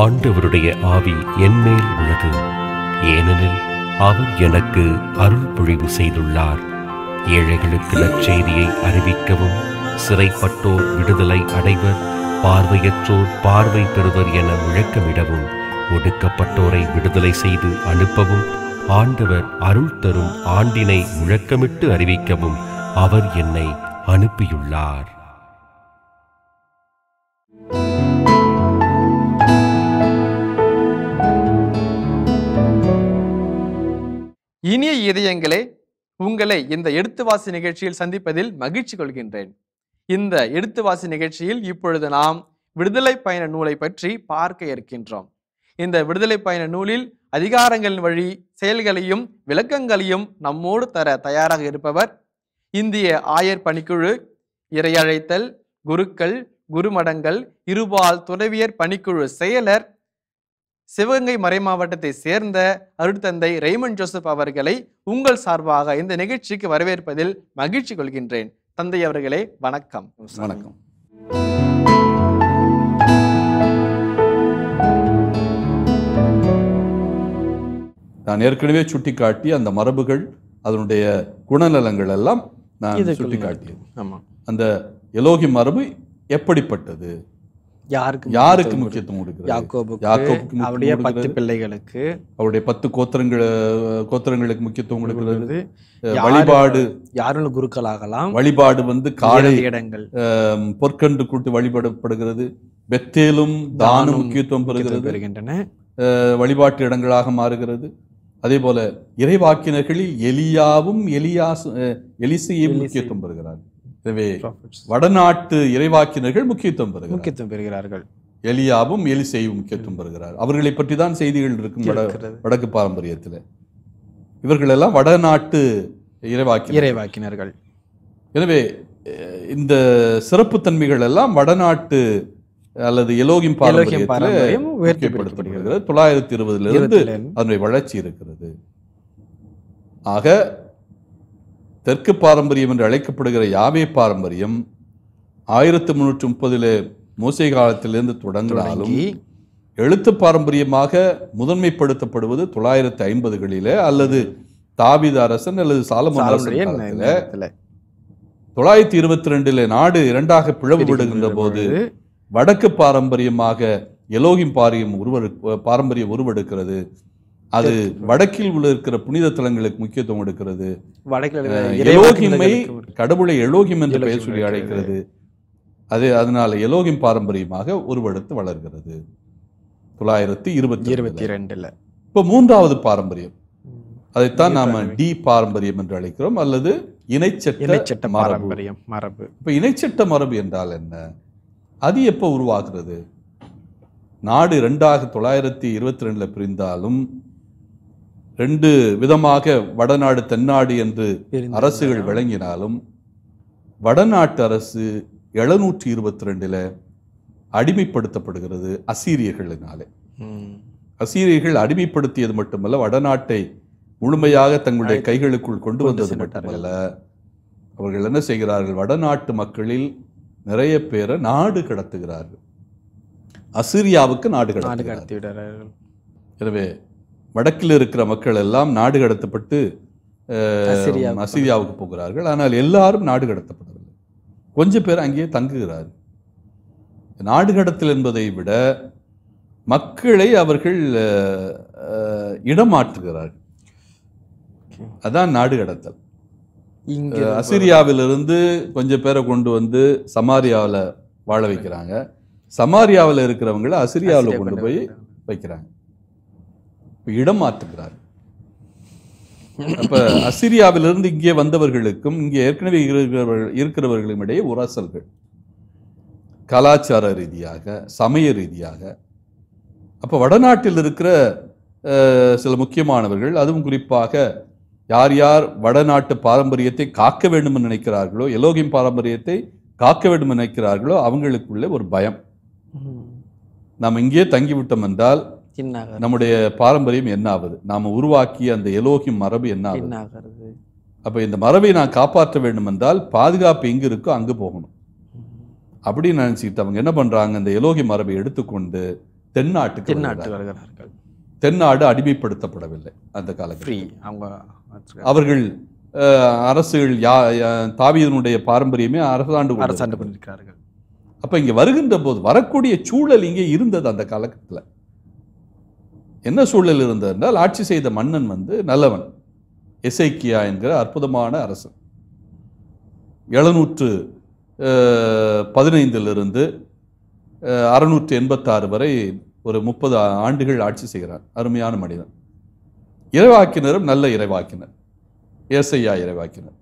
ஆண்டவருடைய ஆவி என்மேல் உள்ளது ஏனெனில் அவர் எனக்கு அருள் பொழிவு செய்துள்ளார் ஏழைகளுக்கு நற்செய்தியை அறிவிக்கவும் சிறைப்பட்டோர் விடுதலை அடைவர் பார்வையற்றோர் பார்வை பெறுவர் என முழக்கமிடவும் ஒடுக்கப்பட்டோரை விடுதலை செய்து அனுப்பவும் ஆண்டவர் அருள் தரும் ஆண்டினை முழக்கமிட்டு அறிவிக்கவும் அவர் என்னை அனுப்பியுள்ளார் இனிய இதயங்களே உங்களை இந்த எடுத்துவாசி நிகழ்ச்சியில் சந்திப்பதில் மகிழ்ச்சி கொள்கின்றேன் இந்த எடுத்துவாசி நிகழ்ச்சியில் இப்பொழுது நாம் விடுதலை பயண நூலை பற்றி பார்க்க இருக்கின்றோம் இந்த விடுதலை பயண நூலில் அதிகாரங்களின் வழி செயல்களையும் விளக்கங்களையும் நம்மோடு தர தயாராக இருப்பவர் இந்திய ஆயர் பணிக்குழு இறையழைத்தல் குருக்கள் குருமடங்கள் இருபால் துறவியர் பணிக்குழு செயலர் சிவகங்கை மறை மாவட்டத்தை சேர்ந்த அருட்தந்தை ரெய்மன் ஜோசப் அவர்களை உங்கள் சார்பாக இந்த நிகழ்ச்சிக்கு வரவேற்பதில் மகிழ்ச்சி கொள்கின்றேன் தந்தை அவர்களே வணக்கம் வணக்கம் நான் ஏற்கனவே சுட்டிக்காட்டி அந்த மரபுகள் அதனுடைய குணநலங்கள் எல்லாம் நான் சுட்டிக்காட்டியது அந்த எலோகி மரபு எப்படிப்பட்டது யாருக்கு யாருக்கு முக்கியத்துவம் கொடுக்கிறது அவருடைய பத்து பிள்ளைகளுக்கு அவருடைய பத்து கோத்திரங்கள் கோத்திரங்களுக்கு முக்கியத்துவம் கொடுக்கிறது வழிபாடு யாரும் குருக்களாகலாம் வழிபாடு வந்து காலை இடங்கள் பொற்கண்டு கூட்டு வழிபடப்படுகிறது வெத்தேலும் தானும் முக்கியத்துவம் பெறுகிறது பெறுகின்றன வழிபாட்டு இடங்களாக மாறுகிறது அதே போல இறைவாக்கினர்களில் எலியாவும் எலியாஸ் எலிசையும் முக்கியத்துவம் பெறுகிறார்கள் எனவே வடநாட்டு இறைவாக்கினர்கள் முக்கியத்துவம் பெறுகிறார் முக்கியத்துவம் பெறுகிறார்கள் எலியாவும் எலிசையும் முக்கியத்துவம் பெறுகிறார் அவர்களை பற்றி தான் செய்திகள் இருக்கும் வடக்கு பாரம்பரியத்தில் இவர்களெல்லாம் வடநாட்டு இறைவாக்கி இறைவாக்கினர்கள் எனவே இந்த சிறப்பு தன்மைகள் எல்லாம் வடநாட்டு அல்லது எலோகிம் பாரம்பரியம் உயர்த்திப்படுத்தப்படுகிறது தொள்ளாயிரத்தி இருபதுல இருந்து அதனுடைய வளர்ச்சி இருக்கிறது ஆக தெற்கு பாரம்பரியம் என்று அழைக்கப்படுகிற யாவே பாரம்பரியம் ஆயிரத்தி முன்னூற்றி முப்பதில் மூசை காலத்திலிருந்து தொடங்கினாலும் எழுத்து பாரம்பரியமாக முதன்மைப்படுத்தப்படுவது தொள்ளாயிரத்தி ஐம்பதுகளில் அல்லது தாவித அரசன் அல்லது சாலமன் தொள்ளாயிரத்தி இருபத்தி ரெண்டில் நாடு இரண்டாக பிளவுபடுகின்ற போது வடக்கு பாரம்பரியமாக எலோகிம் பாரியம் உருவெடு பாரம்பரியம் உருவெடுக்கிறது அது வடக்கில் உள்ள இருக்கிற புனித தலங்களுக்கு முக்கியத்துவம் எடுக்கிறது எலோகிமை கடவுளை எலோகிம் என்று பெயர் சொல்லி அழைக்கிறது அது அதனால எலோகிம் பாரம்பரியமாக உருவெடுத்து வளர்கிறது தொள்ளாயிரத்தி இருபத்தி இருபத்தி ரெண்டுல இப்போ மூன்றாவது பாரம்பரியம் அதைத்தான் நாம டி பாரம்பரியம் என்று அழைக்கிறோம் அல்லது இணைச்சட்ட இணைச்சட்ட பாரம்பரியம் மரபு இப்போ இணைச்சட்ட மரபு என்றால் என்ன அது எப்போ உருவாகிறது நாடு ரெண்டாக தொள்ளாயிரத்தி இருபத்தி ரெண்டுல பிரிந்தாலும் ரெண்டு விதமாக வடநாடு தென்னாடு என்று அரசுகள் விளங்கினாலும் வடநாட்டு அரசு எழுநூற்றி இருபத்தி ரெண்டில் அடிமைப்படுத்தப்படுகிறது அசீரியர்களினாலே அசீரியர்கள் அடிமைப்படுத்தியது மட்டுமல்ல வடநாட்டை முழுமையாக தங்களுடைய கைகளுக்குள் கொண்டு வந்தது மட்டுமல்ல அவர்கள் என்ன செய்கிறார்கள் வடநாட்டு மக்களில் நிறைய பேரை நாடு கடத்துகிறார்கள் அசிரியாவுக்கு நாடு கடத்தி எனவே வடக்கில் இருக்கிற மக்கள் எல்லாம் நாடு கடத்தப்பட்டு அசிரியாவுக்கு போகிறார்கள் ஆனால் எல்லாரும் நாடு கடத்தப்படவில்லை கொஞ்சம் பேர் அங்கேயே தங்குகிறார் நாடு கடத்தல் என்பதை விட மக்களை அவர்கள் இடமாற்றுகிறார்கள் அதான் நாடு கடத்தல் அசிரியாவிலிருந்து கொஞ்சம் பேரை கொண்டு வந்து சமாரியாவில் வாழ வைக்கிறாங்க சமாரியாவில் இருக்கிறவங்கள அசிரியாவில் கொண்டு போய் வைக்கிறாங்க இடம் மாற்றுகிறார் அப்போ அசிரியாவிலிருந்து இங்கே வந்தவர்களுக்கும் இங்கே ஏற்கனவே இருக்கிறவர்கள் இருக்கிறவர்களும் இடையே உரசல்கள் கலாச்சார ரீதியாக சமய ரீதியாக அப்போ வடநாட்டில் இருக்கிற சில முக்கியமானவர்கள் அதுவும் குறிப்பாக யார் யார் வடநாட்டு பாரம்பரியத்தை காக்க வேண்டும் என்று நினைக்கிறார்களோ எலோகியம் பாரம்பரியத்தை காக்க வேண்டும் நினைக்கிறார்களோ அவங்களுக்குள்ளே ஒரு பயம் நாம் இங்கே தங்கிவிட்டோம் என்றால் நம்முடைய பாரம்பரியம் என்ன ஆகுது நாம உருவாக்கிய அந்த எலோகி மரபு என்ன ஆகுது அப்ப இந்த மரபை நான் காப்பாற்ற வேண்டும் என்றால் பாதுகாப்பு எங்க இருக்கோ அங்கு போகணும் அப்படின்னு நினைச்சுக்கிட்டு அவங்க என்ன பண்றாங்க இந்த எலோகி மரபை எடுத்துக்கொண்டு தென்னாட்டு தென்னாட்டு வருகிறார்கள் தென்னாடு அடிமைப்படுத்தப்படவில்லை அந்த காலத்தில் அவர்கள் அரசுகள் யா தாவியனுடைய பாரம்பரியமே அரசாண்டு அரசாண்டு பண்ணியிருக்கிறார்கள் அப்ப இங்க வருகின்ற போது வரக்கூடிய சூழல் இங்கே இருந்தது அந்த காலகட்டத்தில் என்ன சூழல் இருந்தது என்றால் ஆட்சி செய்த மன்னன் வந்து நல்லவன் எசைக்கியா என்கிற அற்புதமான அரசன் எழுநூற்று பதினைந்திலிருந்து அறுநூற்று எண்பத்தாறு வரை ஒரு முப்பது ஆண்டுகள் ஆட்சி செய்கிறார் அருமையான மனிதன் இறைவாக்கினரும் நல்ல இறைவாக்கினர் ஏசையா இறைவாக்கினர்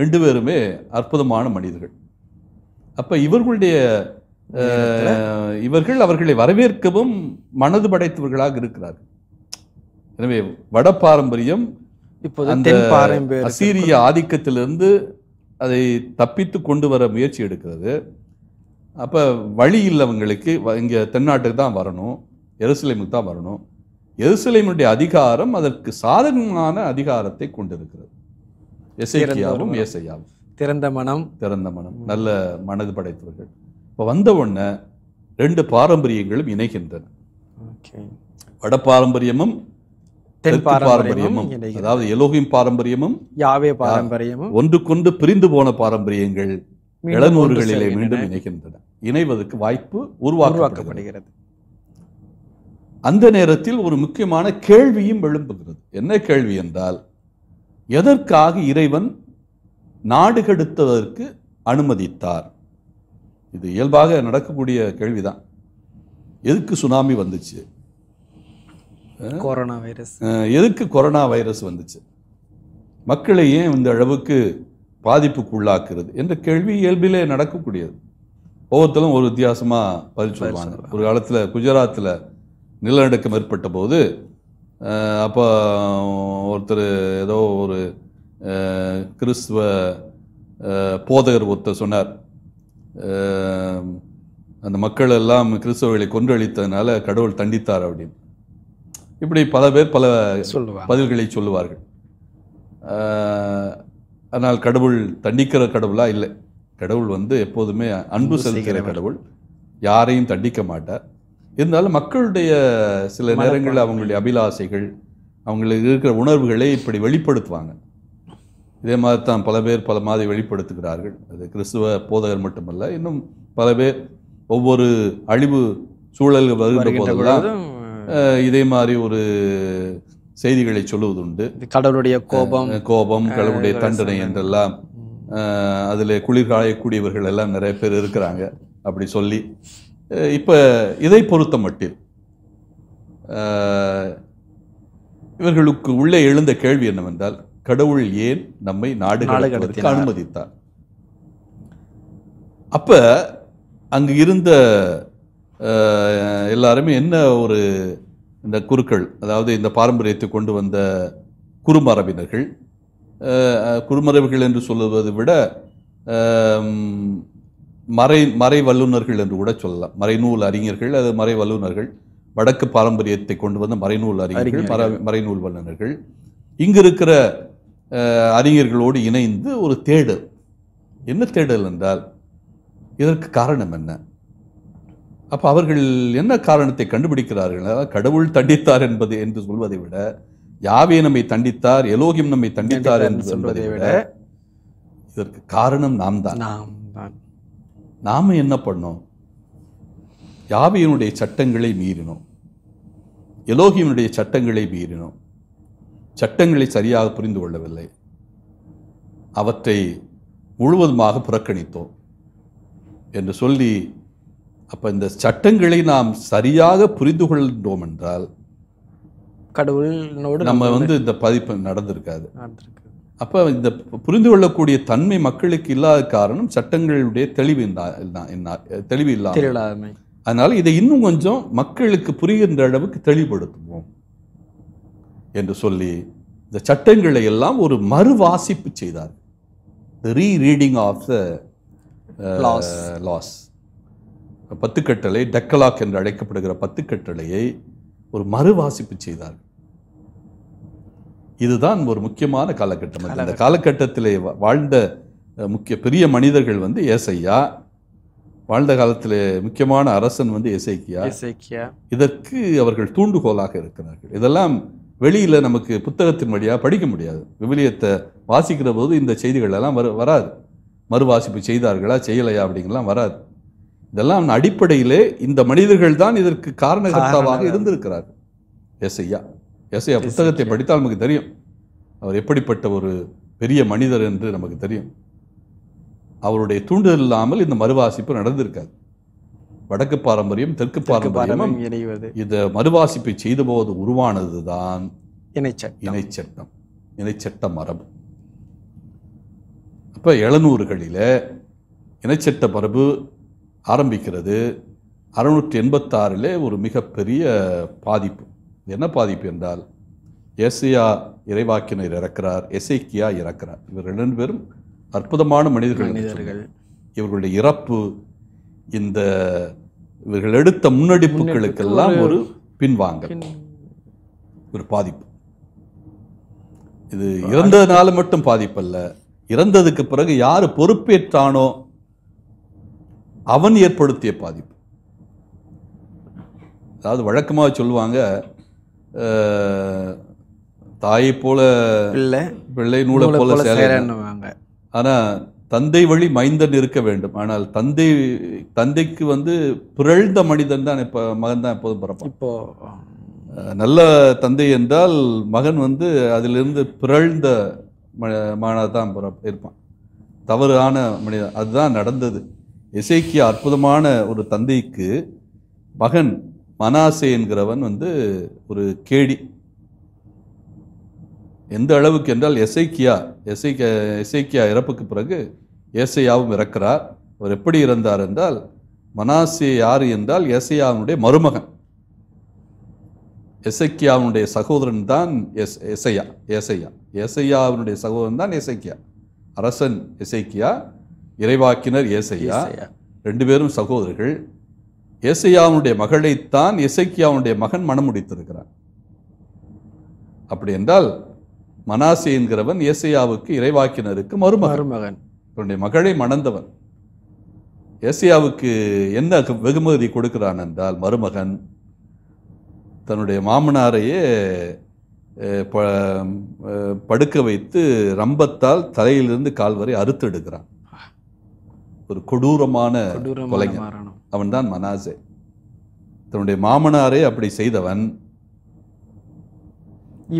ரெண்டு பேருமே அற்புதமான மனிதர்கள் அப்போ இவர்களுடைய இவர்கள் அவர்களை வரவேற்கவும் மனது படைத்தவர்களாக இருக்கிறார்கள் எனவே வட பாரம்பரியம் இப்போது அசீரிய ஆதிக்கத்திலிருந்து அதை தப்பித்து கொண்டு வர முயற்சி எடுக்கிறது அப்போ வழி இல்லவங்களுக்கு இங்கே தென்னாட்டுக்கு தான் வரணும் எருசலேமுக்கு தான் வரணும் எருசலேமுடைய அதிகாரம் அதற்கு சாதகமான அதிகாரத்தை கொண்டிருக்கிறது எசைக்கியாவும் ஏசையாவும் திறந்த மனம் திறந்த மனம் நல்ல மனது படைத்தவர்கள் இப்போ வந்த உடனே ரெண்டு பாரம்பரியங்களும் இணைகின்றன வட பாரம்பரியமும் பாரம்பரியமும் அதாவது எலோகிம் பாரம்பரியமும் யாவே பாரம்பரியமும் ஒன்று கொண்டு பிரிந்து போன பாரம்பரியங்கள் இளநூறுகளிலே மீண்டும் இணைகின்றன இணைவதற்கு வாய்ப்பு உருவாக்கப்படுகிறது அந்த நேரத்தில் ஒரு முக்கியமான கேள்வியும் எழும்புகிறது என்ன கேள்வி என்றால் எதற்காக இறைவன் நாடு கடத்துவதற்கு அனுமதித்தார் இது இயல்பாக நடக்கக்கூடிய கேள்வி தான் எதுக்கு சுனாமி வந்துச்சு கொரோனா வைரஸ் எதுக்கு கொரோனா வைரஸ் வந்துச்சு மக்களை ஏன் இந்த அளவுக்கு பாதிப்புக்குள்ளாக்குறது என்ற கேள்வி இயல்பிலே நடக்கக்கூடியது ஒவ்வொருத்தரும் ஒரு வித்தியாசமாக பதில் சொல்லுவாங்க ஒரு காலத்தில் குஜராத்தில் நிலநடுக்கம் ஏற்பட்ட போது அப்போ ஒருத்தர் ஏதோ ஒரு கிறிஸ்துவ போதகர் ஒருத்தர் சொன்னார் அந்த மக்கள் எல்லாம் கிறிஸ்தவர்களை கொன்றளித்ததுனால கடவுள் தண்டித்தார் அப்படின்னு இப்படி பல பேர் பல பதில்களை சொல்லுவார்கள் ஆனால் கடவுள் தண்டிக்கிற கடவுளா இல்லை கடவுள் வந்து எப்போதுமே அன்பு செலுத்துகிற கடவுள் யாரையும் தண்டிக்க மாட்டார் இருந்தாலும் மக்களுடைய சில நேரங்களில் அவங்களுடைய அபிலாசைகள் அவங்களுக்கு இருக்கிற உணர்வுகளை இப்படி வெளிப்படுத்துவாங்க இதே மாதிரி தான் பல பேர் பல மாதிரி வெளிப்படுத்துகிறார்கள் அது கிறிஸ்துவ போதகர் மட்டுமல்ல இன்னும் பல பேர் ஒவ்வொரு அழிவு சூழல்கள் வருகின்ற போதெல்லாம் இதே மாதிரி ஒரு செய்திகளை சொல்லுவதுண்டு கடவுளுடைய கோபம் கோபம் கடவுளுடைய தண்டனை என்றெல்லாம் அதில் குளிர் காயக்கூடியவர்கள் எல்லாம் நிறைய பேர் இருக்கிறாங்க அப்படி சொல்லி இப்போ இதை பொறுத்த மட்டில் இவர்களுக்கு உள்ளே எழுந்த கேள்வி என்னவென்றால் கடவுள் ஏன் நம்மை நாடு கடத்துவதற்கு அனுமதித்தார் அப்ப அங்கு இருந்த எல்லாருமே என்ன ஒரு இந்த குருக்கள் அதாவது இந்த பாரம்பரியத்தை கொண்டு வந்த குறுமரபினர்கள் குறுமரபுகள் என்று சொல்லுவதை விட மறை மறை வல்லுநர்கள் என்று கூட சொல்லலாம் மறைநூல் அறிஞர்கள் அது மறை வல்லுநர்கள் வடக்கு பாரம்பரியத்தை கொண்டு வந்த மறைநூல் அறிஞர்கள் மறைநூல் வல்லுநர்கள் இங்கு இருக்கிற அறிஞர்களோடு இணைந்து ஒரு தேடல் என்ன தேடல் என்றால் இதற்கு காரணம் என்ன அப்போ அவர்கள் என்ன காரணத்தை கண்டுபிடிக்கிறார்கள் கடவுள் தண்டித்தார் என்பது என்று சொல்வதை விட யாவே நம்மை தண்டித்தார் எலோகியம் நம்மை தண்டித்தார் என்று சொல்வதை விட இதற்கு காரணம் நாம் தான் நாம் என்ன பண்ணோம் யாவையினுடைய சட்டங்களை மீறினோம் எலோகியனுடைய சட்டங்களை மீறினோம் சட்டங்களை சரியாக புரிந்து கொள்ளவில்லை அவற்றை முழுவதுமாக புறக்கணித்தோம் என்று சொல்லி அப்போ இந்த சட்டங்களை நாம் சரியாக புரிந்து கொள்கின்றோம் என்றால் கடவுளோடு நம்ம வந்து இந்த பதிப்பு நடந்திருக்காது அப்போ இந்த புரிந்து கொள்ளக்கூடிய தன்மை மக்களுக்கு இல்லாத காரணம் சட்டங்களுடைய தெளிவு தெளிவு இல்லாமல் அதனால் இதை இன்னும் கொஞ்சம் மக்களுக்கு புரிகின்ற அளவுக்கு தெளிவுபடுத்துவோம் என்று சொல்லி இந்த சட்டங்களை எல்லாம் ஒரு மறுவாசிப்பு செய்தார் re reading of the laws laws பத்து கட்டளை டெக்கலாக் என்று அழைக்கப்படுகிற பத்து கட்டளையை ஒரு மறுவாசிப்பு செய்தார் இதுதான் ஒரு முக்கியமான காலகட்டம் அந்த காலகட்டத்திலே வாழ்ந்த முக்கிய பெரிய மனிதர்கள் வந்து ஏசையா வாழ்ந்த காலத்தில் முக்கியமான அரசன் வந்து இசைக்கியா இதற்கு அவர்கள் தூண்டுகோலாக இருக்கிறார்கள் இதெல்லாம் வெளியில் நமக்கு புத்தகத்தின் வழியாக படிக்க முடியாது விவிலியத்தை வாசிக்கிற போது இந்த செய்திகளெல்லாம் வர வராது மறுவாசிப்பு செய்தார்களா செய்யலையா அப்படிங்கலாம் வராது இதெல்லாம் அடிப்படையிலே இந்த மனிதர்கள் தான் இதற்கு காரணகர்த்தாவாக இருந்திருக்கிறார் எஸ் ஐயா எஸ் ஐயா புத்தகத்தை படித்தால் நமக்கு தெரியும் அவர் எப்படிப்பட்ட ஒரு பெரிய மனிதர் என்று நமக்கு தெரியும் அவருடைய தூண்டுதல் இல்லாமல் இந்த மறுவாசிப்பு நடந்திருக்காது வடக்கு பாரம்பரியம் தெற்கு பாரம்பரியம் இணைவது இதை மறுவாசிப்பை போவது உருவானது தான் இணைச்சட்டம் இணைச்சட்டம் இணைச்சட்ட மரபு அப்போ எழுநூறுகளில் இணைச்சட்ட மரபு ஆரம்பிக்கிறது அறுநூற்றி எண்பத்தாறில் ஒரு மிகப்பெரிய பாதிப்பு என்ன பாதிப்பு என்றால் ஏசியா இறைவாக்கினர் இறக்கிறார் எஸ்ஐக்கியா இறக்கிறார் இவர் ரெண்டு பேரும் அற்புதமான மனிதர்கள் மனிதர்கள் இவர்களுடைய இறப்பு இந்த இவர்கள் எடுத்த முன்னெடுப்புகளுக்கெல்லாம் ஒரு பின்வாங்க ஒரு பாதிப்பு இது இறந்ததுனால மட்டும் பாதிப்பல்ல இறந்ததுக்கு பிறகு யார் பொறுப்பேற்றானோ அவன் ஏற்படுத்திய பாதிப்பு அதாவது வழக்கமாக சொல்லுவாங்க தாயை போல பிள்ளை பிள்ளை நூலை போல சேலை ஆனால் தந்தை வழி மைந்தன் இருக்க வேண்டும் ஆனால் தந்தை தந்தைக்கு வந்து பிறழ்ந்த மனிதன் தான் இப்போ மகன் தான் எப்போதும் பிறப்பான் இப்போ நல்ல தந்தை என்றால் மகன் வந்து அதிலிருந்து பிறழ்ந்த மகனாக தான் பிற இருப்பான் தவறான மனிதன் அதுதான் நடந்தது இசைக்கு அற்புதமான ஒரு தந்தைக்கு மகன் மனாசே என்கிறவன் வந்து ஒரு கேடி எந்த அளவுக்கு என்றால் எசைக்கியா எசைக்கியா எசைக்கியா இறப்புக்கு பிறகு ஏசையாவும் இறக்கிறார் அவர் எப்படி இருந்தார் என்றால் மனாசி யார் என்றால் எசையாவுடைய மருமகன் எசைக்கியாவுடைய சகோதரன் தான் எஸ் எசையா ஏசையா ஏசையாவினுடைய சகோதரன் தான் எசைக்கியா அரசன் எசைக்கியா இறைவாக்கினர் ஏசையா ரெண்டு பேரும் சகோதரர்கள் ஏசையாவுடைய மகளைத்தான் இசைக்கியாவுடைய மகன் மனம் முடித்திருக்கிறான் அப்படி என்றால் மனாசி என்கிறவன் இயசையாவுக்கு இறைவாக்கினருக்கு மருமகன் தன்னுடைய மகளை மணந்தவன் ஏசியாவுக்கு என்ன வெகுமதி கொடுக்கிறான் என்றால் மருமகன் தன்னுடைய மாமனாரையே ப படுக்க வைத்து ரம்பத்தால் தலையிலிருந்து கால் வரை அறுத்து எடுக்கிறான் ஒரு கொடூரமான கொலைஞர் அவன் தான் மனாசே தன்னுடைய மாமனாரே அப்படி செய்தவன்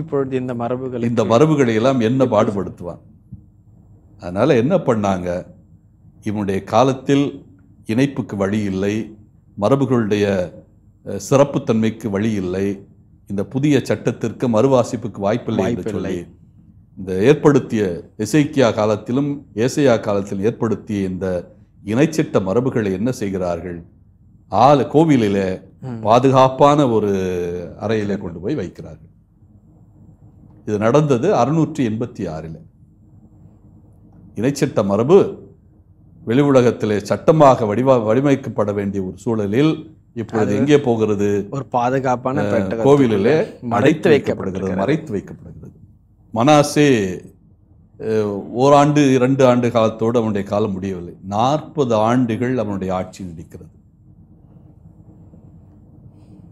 இப்பொழுது இந்த மரபுகள் இந்த மரபுகளை எல்லாம் என்ன பாடுபடுத்துவான் அதனால் என்ன பண்ணாங்க இவனுடைய காலத்தில் இணைப்புக்கு வழி இல்லை மரபுகளுடைய சிறப்புத்தன்மைக்கு வழி இல்லை இந்த புதிய சட்டத்திற்கு மறுவாசிப்புக்கு வாய்ப்பில்லை என்று சொல்லி இந்த ஏற்படுத்திய இசைக்கியா காலத்திலும் ஏசையா காலத்தில் ஏற்படுத்திய இந்த இணைச்சிட்ட மரபுகளை என்ன செய்கிறார்கள் ஆள் கோவிலில் பாதுகாப்பான ஒரு அறையில கொண்டு போய் வைக்கிறார்கள் இது நடந்தது அறுநூற்றி எண்பத்தி ஆறில் இணைச்சிட்ட மரபு வெளி உலகத்திலே சட்டமாக வடிவ வடிவமைக்கப்பட வேண்டிய ஒரு சூழலில் இப்பொழுது எங்கே போகிறது ஒரு பாதுகாப்பான கோவிலிலே மறைத்து வைக்கப்படுகிறது மறைத்து வைக்கப்படுகிறது மனாசே ஓராண்டு இரண்டு ஆண்டு காலத்தோடு அவனுடைய காலம் முடியவில்லை நாற்பது ஆண்டுகள் அவனுடைய ஆட்சி நடிக்கிறது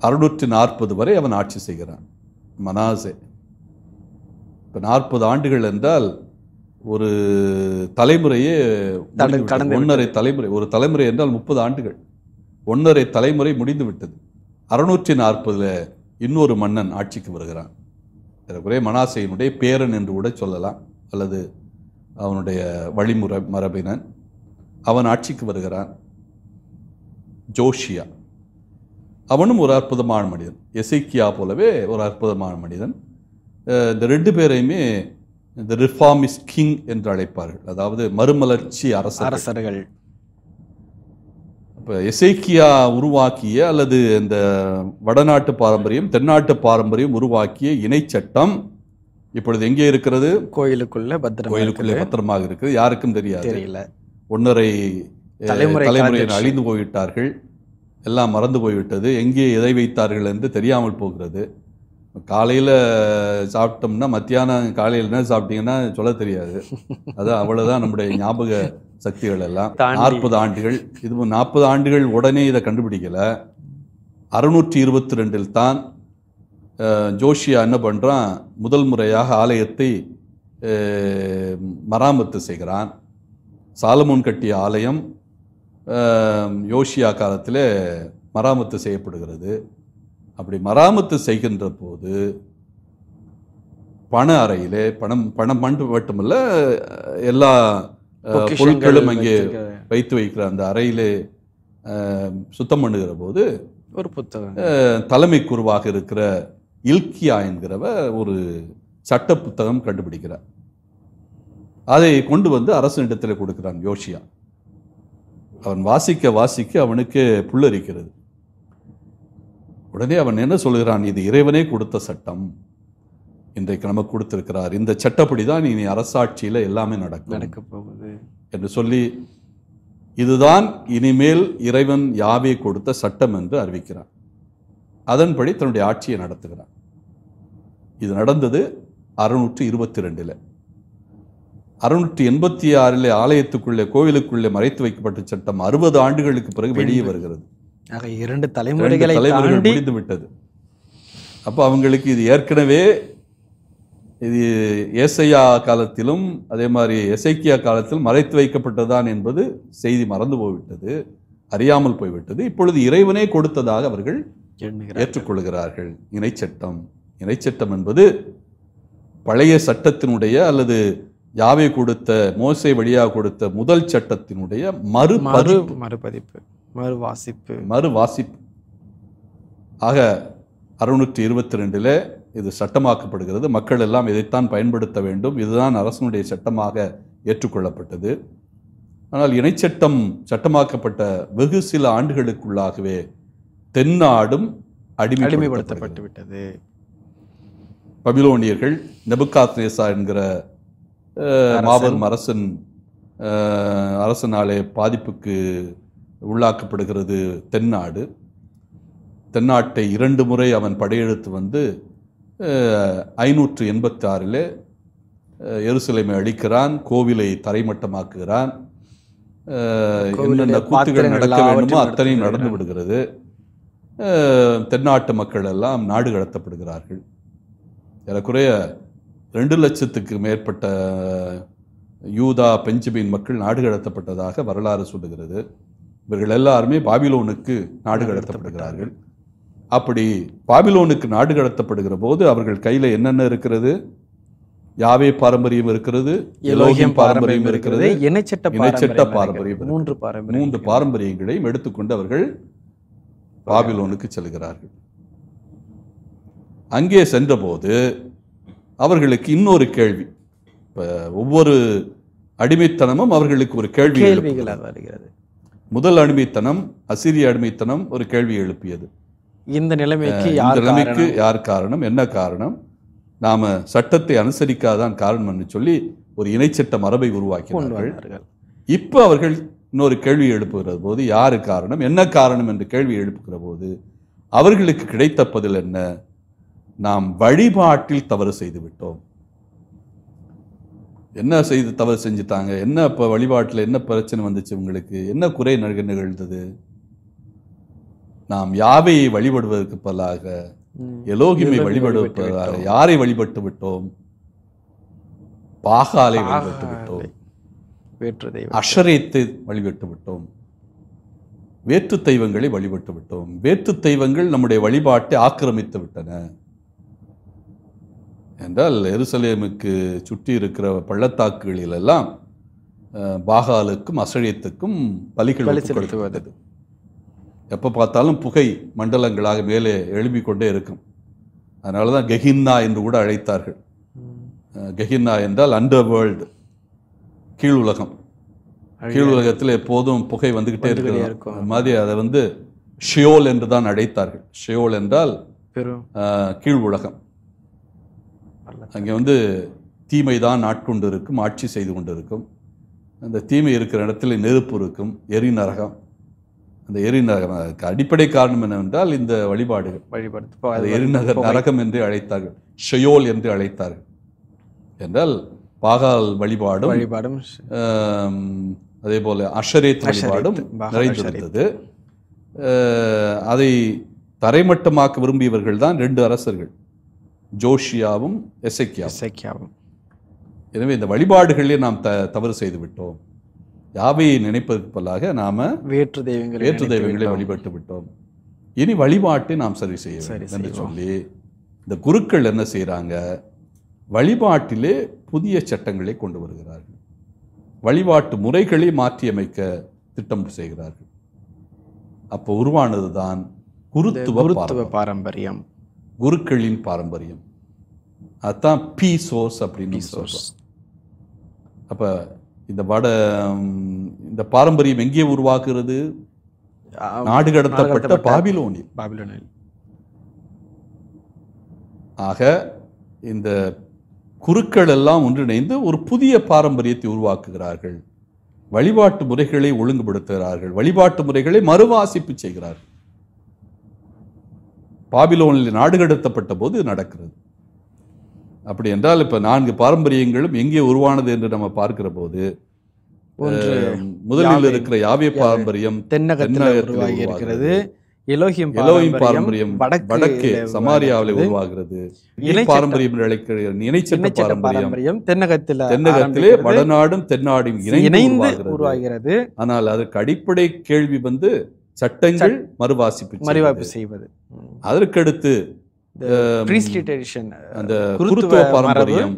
அறுநூற்றி நாற்பது வரை அவன் ஆட்சி செய்கிறான் மனாசே இப்போ நாற்பது ஆண்டுகள் என்றால் ஒரு தலைமுறையே ஒன்றரை தலைமுறை ஒரு தலைமுறை என்றால் முப்பது ஆண்டுகள் ஒன்றரை தலைமுறை முடிந்து விட்டது அறுநூற்றி நாற்பதில் இன்னொரு மன்னன் ஆட்சிக்கு வருகிறான் ஏறக்குறைய மனாசையினுடைய பேரன் என்று கூட சொல்லலாம் அல்லது அவனுடைய வழிமுறை மரபினன் அவன் ஆட்சிக்கு வருகிறான் ஜோஷியா அவனும் ஒரு அற்புதமான மனிதன் எசைக்கியா போலவே ஒரு அற்புதமான மனிதன் இந்த ரெண்டு பேரையுமே இந்த ரிஃபார்மிஸ்ட் கிங் என்று அழைப்பார்கள் அதாவது மறுமலர்ச்சி அரசு அரசர்கள் இப்போ எசேக்கியா உருவாக்கிய அல்லது இந்த வடநாட்டு பாரம்பரியம் தென்னாட்டு பாரம்பரியம் உருவாக்கிய இணைச்சட்டம் இப்பொழுது எங்கே இருக்கிறது கோயிலுக்குள்ள பத்திரம் கோயிலுக்குள்ளே பத்திரமாக இருக்குது யாருக்கும் தெரியாது தெரியல ஒன்னரை தலைமுறையின் அழிந்து போய்விட்டார்கள் எல்லாம் மறந்து போய்விட்டது எங்கே எதை வைத்தார்கள் என்று தெரியாமல் போகிறது காலையில் சாப்பிட்டோம்னா மத்தியானம் காலையில் என்ன சாப்பிட்டீங்கன்னா சொல்ல தெரியாது அது அவ்வளோதான் நம்முடைய ஞாபக சக்திகள் எல்லாம் நாற்பது ஆண்டுகள் இது நாற்பது ஆண்டுகள் உடனே இதை கண்டுபிடிக்கலை அறுநூற்றி இருபத்தி ரெண்டில் தான் ஜோஷியா என்ன பண்ணுறான் முதல் முறையாக ஆலயத்தை மராமத்து செய்கிறான் சாலமோன் கட்டிய ஆலயம் யோஷியா காலத்தில் மராமத்து செய்யப்படுகிறது அப்படி மராமத்து செய்கின்ற போது பண அறையிலே பணம் பணம் மண்டு மட்டுமல்ல எல்லா பொருட்களும் அங்கே வைத்து வைக்கிற அந்த அறையிலே சுத்தம் பண்ணுகிற போது ஒரு புத்தகம் தலைமை குருவாக இருக்கிற இல்கியா என்கிறவ ஒரு சட்ட புத்தகம் கண்டுபிடிக்கிறார் அதை கொண்டு வந்து அரசனிடத்தில் கொடுக்கிறான் யோஷியா அவன் வாசிக்க வாசிக்க அவனுக்கு புல்லரிக்கிறது உடனே அவன் என்ன சொல்கிறான் இது இறைவனே கொடுத்த சட்டம் இன்றைக்கு நமக்கு கொடுத்திருக்கிறார் இந்த சட்டப்படி தான் இனி அரசாட்சியில் எல்லாமே நடக்கும் நடக்க போகுது என்று சொல்லி இதுதான் இனிமேல் இறைவன் யாவே கொடுத்த சட்டம் என்று அறிவிக்கிறான் அதன்படி தன்னுடைய ஆட்சியை நடத்துகிறான் இது நடந்தது அறுநூற்று இருபத்தி ரெண்டில் அறுநூற்றி எண்பத்தி ஆறில் ஆலயத்துக்குள்ளே கோவிலுக்குள்ளே மறைத்து வைக்கப்பட்ட சட்டம் அறுபது ஆண்டுகளுக்கு பிறகு வெளியே வருகிறது ஆக இரண்டு தலைமுறைகளை தலைமுறைகள் முடிந்து விட்டது அப்போ அவங்களுக்கு இது ஏற்கனவே இது ஏசையா காலத்திலும் அதே மாதிரி எசைக்கியா காலத்திலும் மறைத்து வைக்கப்பட்டதான் என்பது செய்தி மறந்து போய்விட்டது அறியாமல் போய்விட்டது இப்பொழுது இறைவனே கொடுத்ததாக அவர்கள் ஏற்றுக்கொள்கிறார்கள் இணைச்சட்டம் இணைச்சட்டம் என்பது பழைய சட்டத்தினுடைய அல்லது யாவை கொடுத்த மோசை வழியாக கொடுத்த முதல் சட்டத்தினுடைய மறுபதிப்பு மறுபதிப்பு மறுவாசிப்பு மறுவாசிப்பு ஆக அறுநூற்றி இருபத்தி ரெண்டில் இது சட்டமாக்கப்படுகிறது மக்கள் எல்லாம் இதைத்தான் பயன்படுத்த வேண்டும் இதுதான் அரசனுடைய சட்டமாக ஏற்றுக்கொள்ளப்பட்டது ஆனால் இணைச்சட்டம் சட்டமாக்கப்பட்ட வெகு சில ஆண்டுகளுக்குள்ளாகவே தென்னாடும் அடிமை அடிமைப்படுத்தப்பட்டு விட்டது பபிலோனியர்கள் நெபுகாத் நேசா என்கிற மாபெரும் அரசன் அரசனாலே பாதிப்புக்கு உள்ளாக்கப்படுகிறது தென்னாடு தென்னாட்டை இரண்டு முறை அவன் படையெடுத்து வந்து ஐநூற்று எண்பத்தி ஆறில் எருசலைமை அழிக்கிறான் கோவிலை தரைமட்டமாக்குகிறான் என்னென்ன கூத்துகள் நடக்க வேண்டுமோ அத்தனையும் நடந்து விடுகிறது தென்னாட்டு மக்கள் எல்லாம் நாடு கடத்தப்படுகிறார்கள் ஏறக்குறைய ரெண்டு லட்சத்துக்கு மேற்பட்ட யூதா பெஞ்சமின் மக்கள் நாடு கடத்தப்பட்டதாக வரலாறு சொல்லுகிறது இவர்கள் எல்லாருமே பாபிலோனுக்கு நாடு கடத்தப்படுகிறார்கள் அப்படி பாபிலோனுக்கு நாடு கடத்தப்படுகிற போது அவர்கள் கையில் என்னென்ன இருக்கிறது யாவே பாரம்பரியம் இருக்கிறது எலோகியம் பாரம்பரியம் இருக்கிறது இணைச்சட்ட பாரம்பரியம் மூன்று பாரம்பரியம் மூன்று பாரம்பரியங்களையும் எடுத்துக்கொண்டு அவர்கள் பாபிலோனுக்கு செல்கிறார்கள் அங்கே சென்றபோது அவர்களுக்கு இன்னொரு கேள்வி இப்போ ஒவ்வொரு அடிமைத்தனமும் அவர்களுக்கு ஒரு கேள்வி வருகிறது முதல் அடிமைத்தனம் அசிரிய அடிமைத்தனம் ஒரு கேள்வி எழுப்பியது இந்த நிலைமைக்கு யார் நிலைமைக்கு யார் காரணம் என்ன காரணம் நாம சட்டத்தை அனுசரிக்காதான் காரணம்னு சொல்லி ஒரு இணைச்சட்ட மரபை உருவாக்கி இப்போ அவர்கள் இன்னொரு கேள்வி எழுப்புகிற போது யாரு காரணம் என்ன காரணம் என்று கேள்வி எழுப்புகிற போது அவர்களுக்கு கிடைத்த பதில் என்ன நாம் வழிபாட்டில் தவறு செய்து விட்டோம் என்ன செய்து தவறு செஞ்சுட்டாங்க என்ன இப்போ வழிபாட்டில் என்ன பிரச்சனை வந்துச்சு உங்களுக்கு என்ன குறை நிகழ் நிகழ்ந்தது நாம் யாவை வழிபடுவதற்கு பதிலாக எலோகிமை வழிபடுவதற்கு யாரை வழிபட்டு விட்டோம் பாகாலை வழிபட்டு விட்டோம் வேற்று அஷரத்தை வழிபட்டு விட்டோம் வேற்று தெய்வங்களை வழிபட்டு விட்டோம் வேற்று தெய்வங்கள் நம்முடைய வழிபாட்டை ஆக்கிரமித்து விட்டன என்றால் எருசலேமுக்கு சுற்றி இருக்கிற பள்ளத்தாக்குகளிலெல்லாம் பாகாலுக்கும் அசழியத்துக்கும் பலிகள் செலுத்துவது எப்போ பார்த்தாலும் புகை மண்டலங்களாக மேலே எழுப்பிக் கொண்டே இருக்கும் அதனால தான் கெஹின்னா என்று கூட அழைத்தார்கள் கெஹின்னா என்றால் அண்டர் வேர்ல்டு கீழ் உலகம் கீழ் உலகத்தில் எப்போதும் புகை வந்துக்கிட்டே இருக்கிறது அது மாதிரி அதை வந்து ஷியோல் என்று தான் அழைத்தார்கள் ஷியோல் என்றால் கீழ் உலகம் அங்கே வந்து தீமை தான் நாட்கொண்டு இருக்கும் ஆட்சி செய்து கொண்டு இருக்கும் அந்த தீமை இருக்கிற இடத்துல நெருப்பு இருக்கும் எரி நரகம் அந்த எரி நரகம் அடிப்படை காரணம் என்னவென்றால் இந்த வழிபாடுகள் வழிபாடு எரிநகர் நரகம் என்று அழைத்தார்கள் ஷயோல் என்று அழைத்தார்கள் என்றால் பாகால் வழிபாடும் வழிபாடும் அதே போல அஷரே வழிபாடும் நிறைந்திருந்தது அதை தரைமட்டமாக்க விரும்பியவர்கள் தான் ரெண்டு அரசர்கள் ஜோஷியாவும் எசைக்கியாவும் எனவே இந்த வழிபாடுகளே நாம் த தவறு செய்து விட்டோம் யாவையை நினைப்பதற்கு பதிலாக நாம வேற்று தெய்வங்களை வேற்று தெய்வங்களை வழிபட்டு விட்டோம் இனி வழிபாட்டை நாம் சரி செய்ய என்று சொல்லி இந்த குருக்கள் என்ன செய்கிறாங்க வழிபாட்டிலே புதிய சட்டங்களை கொண்டு வருகிறார்கள் வழிபாட்டு முறைகளை மாற்றியமைக்க திட்டம் செய்கிறார்கள் அப்போ உருவானது தான் குருத்துவ பாரம்பரியம் குருக்களின் பாரம்பரியம் அதுதான் பி சோர்ஸ் அப்படின்னு சோர்ஸ் அப்போ இந்த வட இந்த பாரம்பரியம் எங்கே உருவாக்குறது நாடு கடத்தப்பட்ட பாபிலோனில் பாபிலோனில் ஆக இந்த குருக்கள் எல்லாம் ஒன்றிணைந்து ஒரு புதிய பாரம்பரியத்தை உருவாக்குகிறார்கள் வழிபாட்டு முறைகளை ஒழுங்குபடுத்துகிறார்கள் வழிபாட்டு முறைகளை மறுவாசிப்பு செய்கிறார்கள் பாபிலோனில் நாடுகடத்தப்பட்ட போது நடக்கிறது அப்படி என்றால் இப்போ நான்கு பாரம்பரியங்களும் எங்கே உருவானது என்று நம்ம பார்க்கிற போது முதலில் இருக்கிற யாவிய பாரம்பரியம் தென்னகத்தில் இருக்கிறது எலோஹிம் பாரம்பரியம் வடக்கே சமாரியாவில் உருவாகிறது இணை பாரம்பரியம் இணைச்சட்ட பாரம்பரியம் தென்னகத்தில் தென்னகத்திலே வடநாடும் தென்னாடும் இணைந்து உருவாகிறது ஆனால் அதற்கு அடிப்படை கேள்வி வந்து சட்டங்கள் மறுவாசிப்பு மறுவாய்ப்பு செய்வது அதற்கடுத்து um, uh, அந்த குருத்துவ பாரம்பரியம்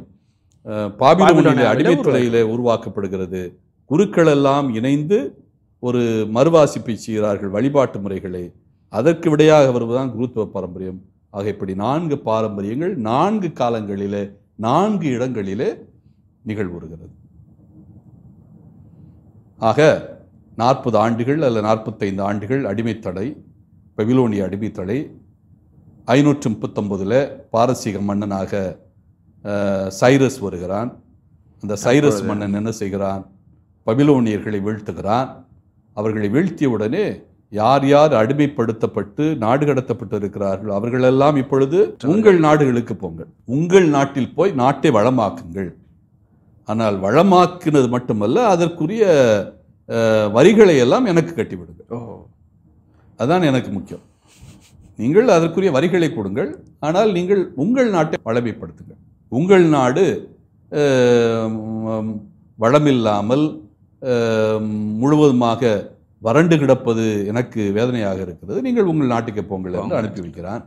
uh, உருவாக்கப்படுகிறது குருக்கள் எல்லாம் இணைந்து ஒரு மறுவாசிப்பை செய்கிறார்கள் வழிபாட்டு முறைகளை அதற்கு விடையாக வருவதுதான் குருத்துவ பாரம்பரியம் ஆக இப்படி நான்கு பாரம்பரியங்கள் நான்கு காலங்களிலே நான்கு இடங்களிலே நிகழ்வுறுகிறது ஆக நாற்பது ஆண்டுகள் அல்லது நாற்பத்தைந்து ஆண்டுகள் அடிமைத்தடை பெவிலோனிய அடிமைத்தடை ஐநூற்று முப்பத்தொம்பதில் பாரசீக மன்னனாக சைரஸ் வருகிறான் அந்த சைரஸ் மன்னன் என்ன செய்கிறான் பபிலோனியர்களை வீழ்த்துகிறான் அவர்களை வீழ்த்திய உடனே யார் யார் அடிமைப்படுத்தப்பட்டு நாடு கடத்தப்பட்டு இருக்கிறார்கள் அவர்களெல்லாம் இப்பொழுது உங்கள் நாடுகளுக்கு போங்கள் உங்கள் நாட்டில் போய் நாட்டை வளமாக்குங்கள் ஆனால் வளமாக்கினது மட்டுமல்ல அதற்குரிய வரிகளை எல்லாம் எனக்கு கட்டிவிடுங்க அதான் எனக்கு முக்கியம் நீங்கள் அதற்குரிய வரிகளை கொடுங்கள் ஆனால் நீங்கள் உங்கள் நாட்டை வளமைப்படுத்துங்கள் உங்கள் நாடு வளமில்லாமல் முழுவதுமாக வறண்டு கிடப்பது எனக்கு வேதனையாக இருக்கிறது நீங்கள் உங்கள் நாட்டுக்கு போங்கள் என்று அனுப்பி வைக்கிறான்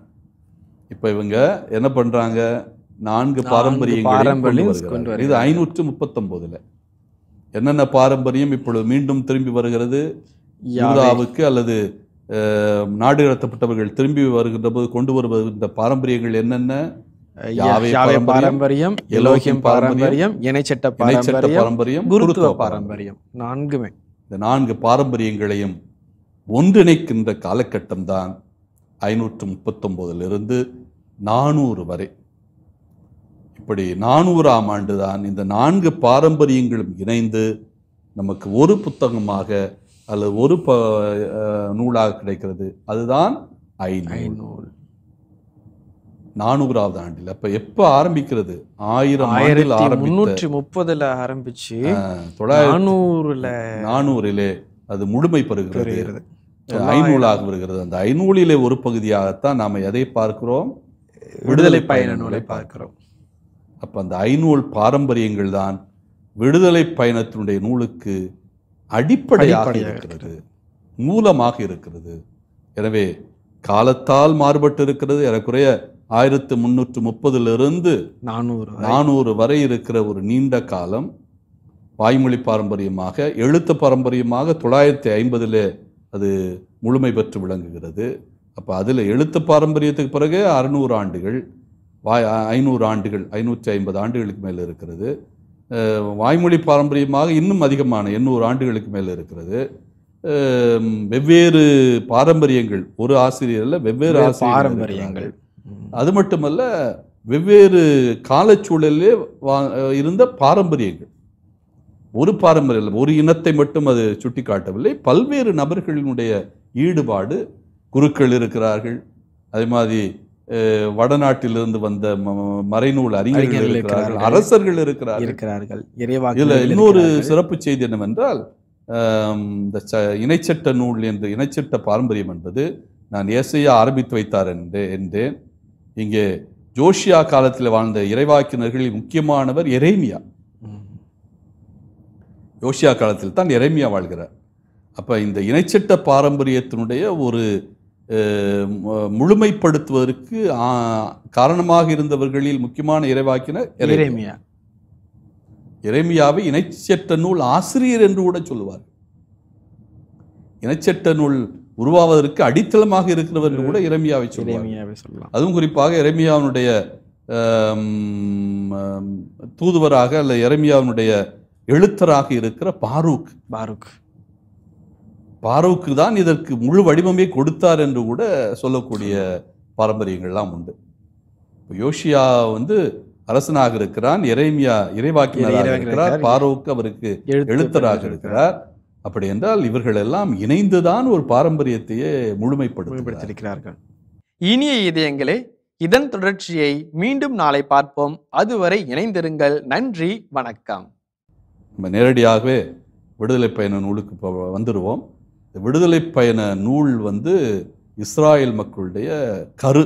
இப்போ இவங்க என்ன பண்ணுறாங்க நான்கு பாரம்பரியங்கள் இது ஐநூற்று முப்பத்தொம்போதில் என்னென்ன பாரம்பரியம் இப்பொழுது மீண்டும் திரும்பி வருகிறது யூதாவுக்கு அல்லது நாடு கடத்தப்பட்டவர்கள் திரும்பி வருகின்ற போது கொண்டு இந்த பாரம்பரியங்கள் என்னென்ன பாரம்பரியம் எலோகியம் பாரம்பரியம் இணைச்சட்ட பாரம்பரியம் குருத்துவ பாரம்பரியம் நான்குமே இந்த நான்கு பாரம்பரியங்களையும் ஒன்றிணைக்கின்ற காலகட்டம்தான் ஐநூற்று முப்பத்தொம்போதிலிருந்து நானூறு வரை இப்படி நானூறாம் ஆண்டுதான் இந்த நான்கு பாரம்பரியங்களும் இணைந்து நமக்கு ஒரு புத்தகமாக அல்லது ஒரு ப நூலாக கிடைக்கிறது அதுதான் ஐநூல் நானூறாவது ஆண்டில் அப்ப எப்ப ஆரம்பிக்கிறது ஆயிரம் ஆயிரத்தில் முன்னூற்றி முப்பதுல ஆரம்பிச்சு தொள்ளாயிரூறுல நானூறிலே அது முழுமை பெறுகிறது ஐநூலாக வருகிறது அந்த ஐநூலிலே ஒரு பகுதியாகத்தான் நாம எதை பார்க்கிறோம் விடுதலை பயண நூலை பார்க்கிறோம் அப்போ அந்த ஐநூல் பாரம்பரியங்கள் தான் விடுதலை பயணத்தினுடைய நூலுக்கு அடிப்படையாக இருக்கிறது மூலமாக இருக்கிறது எனவே காலத்தால் மாறுபட்டு இருக்கிறது எனக்குறைய ஆயிரத்து முந்நூற்று முப்பதுலேருந்து நானூறு நானூறு வரை இருக்கிற ஒரு நீண்ட காலம் வாய்மொழி பாரம்பரியமாக எழுத்து பாரம்பரியமாக தொள்ளாயிரத்தி ஐம்பதில் அது முழுமை பெற்று விளங்குகிறது அப்போ அதில் எழுத்து பாரம்பரியத்துக்கு பிறகு அறுநூறு ஆண்டுகள் வாய் ஐநூறு ஆண்டுகள் ஐநூற்றி ஐம்பது ஆண்டுகளுக்கு மேலே இருக்கிறது வாய்மொழி பாரம்பரியமாக இன்னும் அதிகமான எண்ணூறு ஆண்டுகளுக்கு மேலே இருக்கிறது வெவ்வேறு பாரம்பரியங்கள் ஒரு ஆசிரியரில் வெவ்வேறு பாரம்பரியங்கள் அது மட்டுமல்ல வெவ்வேறு காலச்சூழலே வா இருந்த பாரம்பரியங்கள் ஒரு பாரம்பரியம் ஒரு இனத்தை மட்டும் அது சுட்டி காட்டவில்லை பல்வேறு நபர்களினுடைய ஈடுபாடு குருக்கள் இருக்கிறார்கள் அதே மாதிரி வடநாட்டிலிருந்து வந்த மறைநூல் அறிஞர்கள் இருக்கிறார்கள் அரசர்கள் இருக்கிறார் இருக்கிறார்கள் இதில் இன்னொரு சிறப்பு செய்தி என்னவென்றால் இந்த ச இணைச்சட்ட நூல் என்று இணைச்சட்ட பாரம்பரியம் என்பது நான் இயேசையா ஆரம்பித்து வைத்தார் என்று என்றேன் இங்கே ஜோஷியா காலத்தில் வாழ்ந்த இறைவாக்கினர்களில் முக்கியமானவர் எரேமியா ஜோஷியா காலத்தில் தான் எரேமியா வாழ்கிறார் அப்போ இந்த இணைச்சட்ட பாரம்பரியத்தினுடைய ஒரு முழுமைப்படுத்துவதற்கு காரணமாக இருந்தவர்களில் முக்கியமான இறைவாக்கினர் இறைமையா இறைமையாவை இணைச்சற்ற நூல் ஆசிரியர் என்று கூட சொல்லுவார் இணைச்சட்ட நூல் உருவாவதற்கு அடித்தளமாக இருக்கிறவர் என்று கூட இறைமையாவை சொல்லலாம் அதுவும் குறிப்பாக இறைமையாவினுடைய தூதுவராக அல்ல இறைமையாவினுடைய எழுத்தராக இருக்கிற பாரூக் பாரூக் பாரோக்கு தான் இதற்கு முழு வடிவமே கொடுத்தார் என்று கூட சொல்லக்கூடிய பாரம்பரியங்கள்லாம் உண்டு யோஷியா வந்து அரசனாக இருக்கிறான் இறைமியா இறைவாக்கினராக இருக்கிறார் பாரோக்கு அவருக்கு எழுத்தராக இருக்கிறார் அப்படி என்றால் இவர்கள் எல்லாம் இணைந்துதான் ஒரு பாரம்பரியத்தையே முழுமைப்படுத்தியிருக்கிறார்கள் இனிய இதயங்களே இதன் தொடர்ச்சியை மீண்டும் நாளை பார்ப்போம் அதுவரை இணைந்திருங்கள் நன்றி வணக்கம் நம்ம நேரடியாகவே விடுதலை பயண நூலுக்கு வந்துடுவோம் விடுதலை பயண நூல் வந்து இஸ்ராயல் மக்களுடைய கரு